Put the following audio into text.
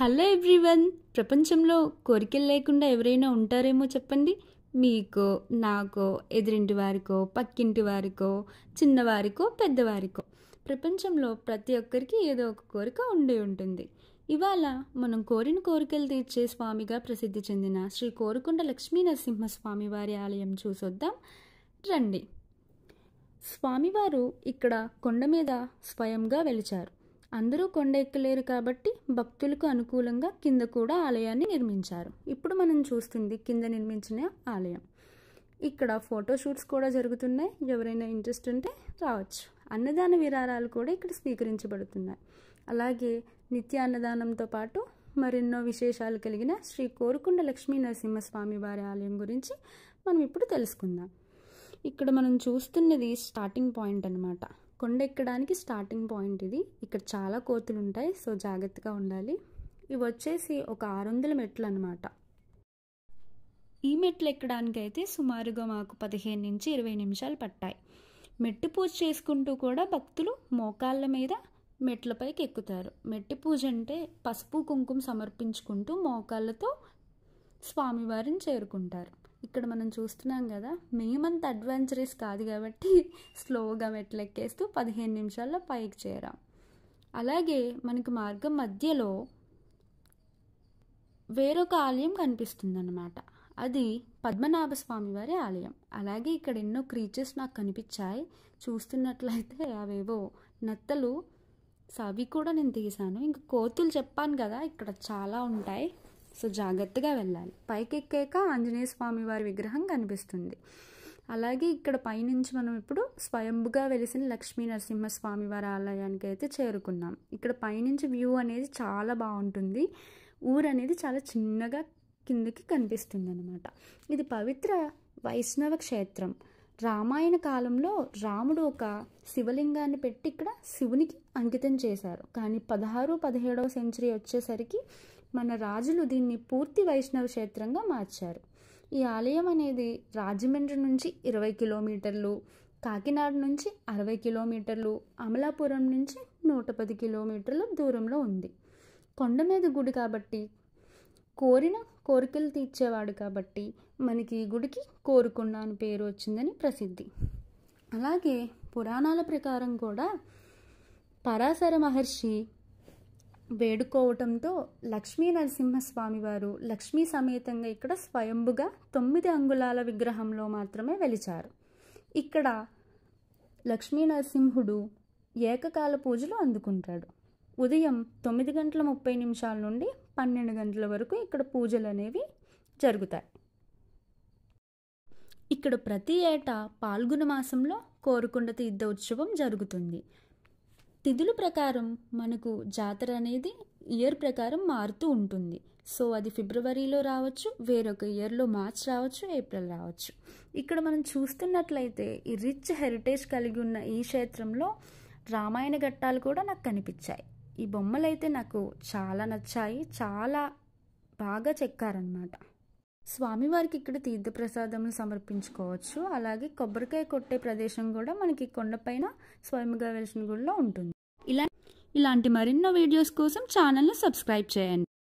hello everyone ప్రపంచంలో కోరికలు లేకుండా ఎవరైనా ఉంటారేమో చెప్పండి మీకో నాకో ఎదురింటి వారికో పక్కింటి వారికో చిన్నవారికో పెద్దవారికో ప్రపంచంలో ప్రతి ఒక్కరికి ఏదో ఒక కోరిక ఉండి ఉంటుంది ఇవాళ మనం కోరిన కోరికలు తీర్చే స్వామిగా ప్రసిద్ధి చెందిన శ్రీ కోరుకొండ లక్ష్మీ స్వామి వారి ఆలయం చూసొద్దాం రండి స్వామివారు ఇక్కడ కొండ మీద స్వయంగా వెలిచారు అందరూ కొండ ఎక్కలేరు కాబట్టి భక్తులకు అనుకూలంగా కింద కూడా ఆలయాన్ని నిర్మించారు ఇప్పుడు మనం చూస్తుంది కింద నిర్మించిన ఆలయం ఇక్కడ ఫోటోషూట్స్ కూడా జరుగుతున్నాయి ఎవరైనా ఇంట్రెస్ట్ ఉంటే రావచ్చు అన్నదాన విరాళాలు కూడా ఇక్కడ స్వీకరించబడుతున్నాయి అలాగే నిత్య అన్నదానంతో పాటు మరెన్నో విశేషాలు కలిగిన శ్రీ కోరుకొండ లక్ష్మీ నరసింహస్వామి వారి ఆలయం గురించి మనం ఇప్పుడు తెలుసుకుందాం ఇక్కడ మనం చూస్తున్నది స్టార్టింగ్ పాయింట్ అనమాట కొండెక్కడానికి స్టార్టింగ్ పాయింట్ ఇది ఇక్కడ చాలా కోతులు ఉంటాయి సో జాగ్రత్తగా ఉండాలి ఇవి వచ్చేసి ఒక ఆరు వందల మెట్లు అనమాట ఈ మెట్లు ఎక్కడానికైతే సుమారుగా మాకు పదిహేను నుంచి ఇరవై నిమిషాలు పట్టాయి మెట్టు పూజ చేసుకుంటూ కూడా భక్తులు మోకాళ్ళ మీద మెట్లపైకి ఎక్కుతారు మెట్టి పూజ అంటే పసుపు కుంకుమ సమర్పించుకుంటూ మోకాళ్ళతో స్వామివారిని చేరుకుంటారు ఇక్కడ మనం చూస్తున్నాం కదా మేమంత అడ్వెంచరీస్ కాదు కాబట్టి స్లోగా మెట్లెక్కేస్తూ పదిహేను నిమిషాల్లో పైకి చేరాం అలాగే మనకు మార్గం మధ్యలో వేరొక ఆలయం కనిపిస్తుంది అనమాట అది పద్మనాభ స్వామి వారి ఆలయం అలాగే ఇక్కడ ఎన్నో క్రీచర్స్ నాకు కనిపించాయి చూస్తున్నట్లయితే అవేవో నత్తలు సవి కూడా నేను తీశాను ఇంకా కోతులు చెప్పాను కదా ఇక్కడ చాలా ఉంటాయి సో జాగ్రత్తగా వెళ్ళాలి పైకెక్కాక ఆంజనేయ స్వామి వారి విగ్రహం కనిపిస్తుంది అలాగే ఇక్కడ పైనుంచి మనం ఇప్పుడు స్వయంభుగా వెలిసిన లక్ష్మీ నరసింహస్వామి వారి ఆలయానికి అయితే చేరుకున్నాం ఇక్కడ పైనుంచి వ్యూ అనేది చాలా బాగుంటుంది ఊరు అనేది చాలా చిన్నగా కిందకి కనిపిస్తుంది అనమాట ఇది పవిత్ర వైష్ణవ క్షేత్రం రామాయణ కాలంలో రాముడు ఒక శివలింగాన్ని పెట్టి ఇక్కడ శివునికి అంకితం చేశారు కానీ పదహారు పదిహేడవ సెంచరీ వచ్చేసరికి మన రాజులు దీన్ని పూర్తి వైష్ణవ క్షేత్రంగా మార్చారు ఈ ఆలయం అనేది రాజమండ్రి నుంచి ఇరవై కిలోమీటర్లు కాకినాడ నుంచి అరవై కిలోమీటర్లు అమలాపురం నుంచి నూట పది కిలోమీటర్ల దూరంలో ఉంది కొండ మీద గుడి కాబట్టి కోరిన కోరికలు తీర్చేవాడు కాబట్టి మనకి గుడికి కోరుకున్న అని పేరు వచ్చిందని ప్రసిద్ధి అలాగే పురాణాల ప్రకారం కూడా పరాశర మహర్షి వేడుకోవటంతో లక్ష్మీ నరసింహస్వామి వారు లక్ష్మీ సమేతంగా ఇక్కడ స్వయంభుగా తొమ్మిది అంగుళాల విగ్రహంలో మాత్రమే వెలిచారు ఇక్కడ లక్ష్మీ నరసింహుడు ఏకకాల పూజలు అందుకుంటాడు ఉదయం తొమ్మిది గంటల ముప్పై నిమిషాల నుండి పన్నెండు గంటల వరకు ఇక్కడ పూజలు అనేవి జరుగుతాయి ఇక్కడ ప్రతి ఏటా పాల్గొన మాసంలో కోరుకుండ తీర్థ ఉత్సవం జరుగుతుంది తిథుల ప్రకారం మనకు జాతర అనేది ఇయర్ ప్రకారం మారుతూ ఉంటుంది సో అది ఫిబ్రవరిలో రావచ్చు వేరొక ఇయర్లో మార్చ్ రావచ్చు ఏప్రిల్ రావచ్చు ఇక్కడ మనం చూస్తున్నట్లయితే ఈ రిచ్ హెరిటేజ్ కలిగి ఉన్న ఈ క్షేత్రంలో రామాయణ ఘట్టాలు కూడా నాకు కనిపించాయి ఈ బొమ్మలు అయితే నాకు చాలా నచ్చాయి చాలా బాగా చెక్కారనమాట స్వామివారికి ఇక్కడ తీర్థప్రసాదములు సమర్పించుకోవచ్చు అలాగే కొబ్బరికాయ కొట్టే ప్రదేశం కూడా మనకి కొండపైన స్వామిగా వెలిసిన గుడిలో ఉంటుంది ఇలా ఇలాంటి మరెన్నో వీడియోస్ కోసం ఛానల్ను సబ్స్క్రైబ్ చేయండి